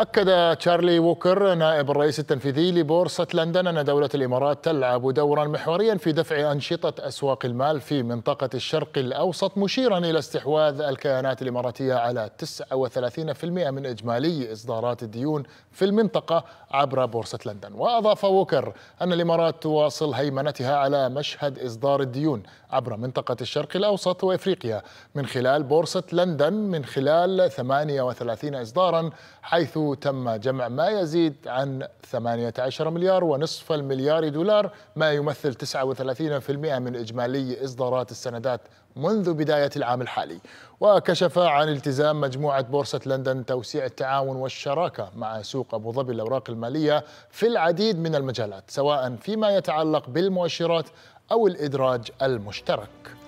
أكد تشارلي ووكر نائب الرئيس التنفيذي لبورصة لندن أن دولة الإمارات تلعب دورا محوريا في دفع أنشطة أسواق المال في منطقة الشرق الأوسط مشيرا إلى استحواذ الكيانات الإماراتية على 39% من إجمالي إصدارات الديون في المنطقة عبر بورصة لندن وأضاف ووكر أن الإمارات تواصل هيمنتها على مشهد إصدار الديون عبر منطقة الشرق الأوسط وإفريقيا من خلال بورصة لندن من خلال 38 إصدارا حيث تم جمع ما يزيد عن 18 مليار ونصف المليار دولار ما يمثل 39% من إجمالي إصدارات السندات منذ بداية العام الحالي وكشف عن التزام مجموعة بورصة لندن توسيع التعاون والشراكة مع سوق أبو ظبي الأوراق المالية في العديد من المجالات سواء فيما يتعلق بالمؤشرات أو الإدراج المشترك